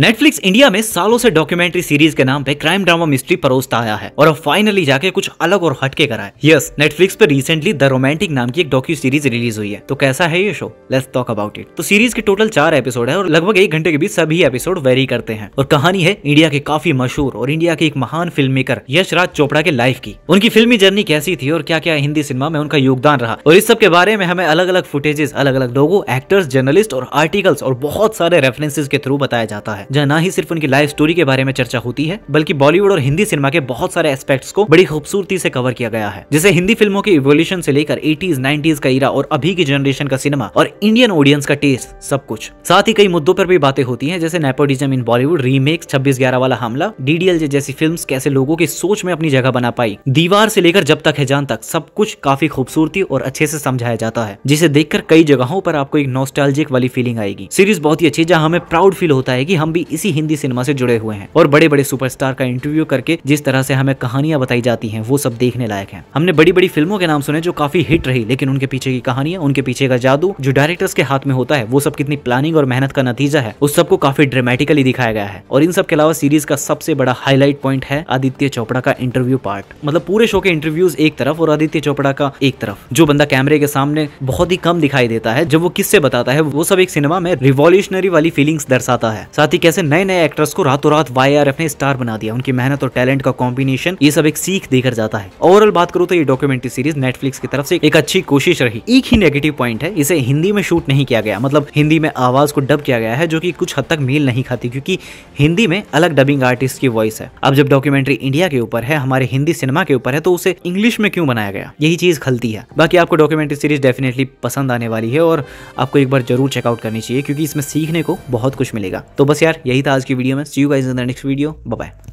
Netflix India में सालों से डॉक्यूमेंट्री सीरीज के नाम पे क्राइम ड्रामा मिस्ट्री परोसता आया है और अब फाइनली जाके कुछ अलग और हटके कराए यस नेटफ्लिक्स पे रिसेंटली द रोमांटिक नाम की एक डॉक्यू सीरीज रिलीज हुई है तो कैसा है ये show let's talk about it तो सीरीज के टोटल चार एपिसोड है और लगभग एक घंटे के बीच सभी एपिसोड वेरी करते हैं और कहानी है इंडिया के काफी मशहूर और इंडिया के एक महान फिल्म मेकर यश राज चोपड़ा के लाइफ की उनकी फिल्मी जर्नी कैसी थी और क्या क्या हिंदी सिनेमा में उनका योगदान रहा और इस सब के बारे में हमें अलग अलग फुटेजेस अलग अलग लोगों एक्टर्स जर्नलिस्ट और आर्टिकल्स और बहुत सारे रेफरेंसेज के थ्रू बताया जाता है है जहाँ न ही सिर्फ उनकी लाइफ स्टोरी के बारे में चर्चा होती है बल्कि बॉलीवुड और हिंदी सिनेमा के बहुत सारे एस्पेक्ट्स को बड़ी खूबसूरती से कवर किया गया है जैसे हिंदी फिल्मों के इवोल्यूशन से लेकर एटीज नाइन्टीज का ईरा और अभी की जनरेशन का सिनेमा और इंडियन ऑडियंस का टेस्ट सब कुछ साथ ही कई मुद्दों पर भी बातें होती है जैसे नेपोटिज्म इन बॉलीवुड रीमेक छब्बीस ग्यारह वाला हमला डीडीएल जैसी फिल्म कैसे लोगों की सोच में अपनी जगह बना पाई दीवार से लेकर जब तक है जान तक सब कुछ काफी खूबसूरती और अच्छे से समझाया जाता है जिसे देखकर कई जगहों पर आपको एक नॉस्टैल्जिक वाली फीलिंग आएगी सीरीज बहुत ही अच्छी जहाँ हमें प्राउड फील होता है की हम भी इसी हिंदी सिनेमा से जुड़े हुए हैं और बड़े बड़े सुपरस्टार का इंटरव्यू करके जिस तरह से हमें कहानियां बताई जाती हैं वो सब देखने लायक है हमने बड़ी बड़ी फिल्मों के नाम सुने जो काफी हिट रही लेकिन उनके पीछे की कहानियां उनके पीछे का जादू जो डायरेक्टर्स के हाथ में होता है वो सब कितनी प्लानिंग और मेहनत का नतीजा है उस सबको काफी ड्रामेटिकली दिखाया गया है और इन सब के अलावा सीरीज का सबसे बड़ा हाईलाइट पॉइंट है आदित्य चोपड़ा का इंटरव्यू पार्ट मतलब पूरे शो के इंटरव्यूज एक तरफ और आदित्य चोपड़ा का एक तरफ जो बंदा कैमरे के सामने बहुत ही कम दिखाई देता है जब वो किससे बताता है वो सब एक सिनेमा में रिवोल्यूशनरी वाली फीलिंग्स दर्शाता है साथ ही तरीके से नए नए एक्टर्स को रातों रात वाई आर एफ ने स्टार बना दिया उनकी मेहनत और टैलेंट का कॉम्बिनेशन ये सब एक सीख देकर जाता है ओवरऑल बात करूँ तो ये डॉक्यूमेंट्री सीरीज नेटफ्लिक्स की तरफ से एक अच्छी कोशिश रही एक ही नेगेटिव पॉइंट है इसे हिंदी में शूट नहीं किया गया मतलब हिंदी में आवाज को डब किया गया है जो की कुछ हद तक मेल नहीं खाती क्योंकि हिंदी में अलग डबिंग आर्टिस्ट की वॉइस है अब जब डॉक्यूमेंट्री इंडिया के ऊपर है हमारे हिंदी सिनेमा के ऊपर है तो उसे इंग्लिश में क्यों बनाया गया यही चीज खलती है बाकी आपको डॉक्यूमेंट्री सीरीज डेफिनेटली पसंद आने वाली है और आपको एक बार जरूर चेकआउट करनी चाहिए क्योंकि इसमें सीखने को बहुत कुछ मिलेगा तो बस यार यार यही था आज की वीडियो में see you guys in the next video bye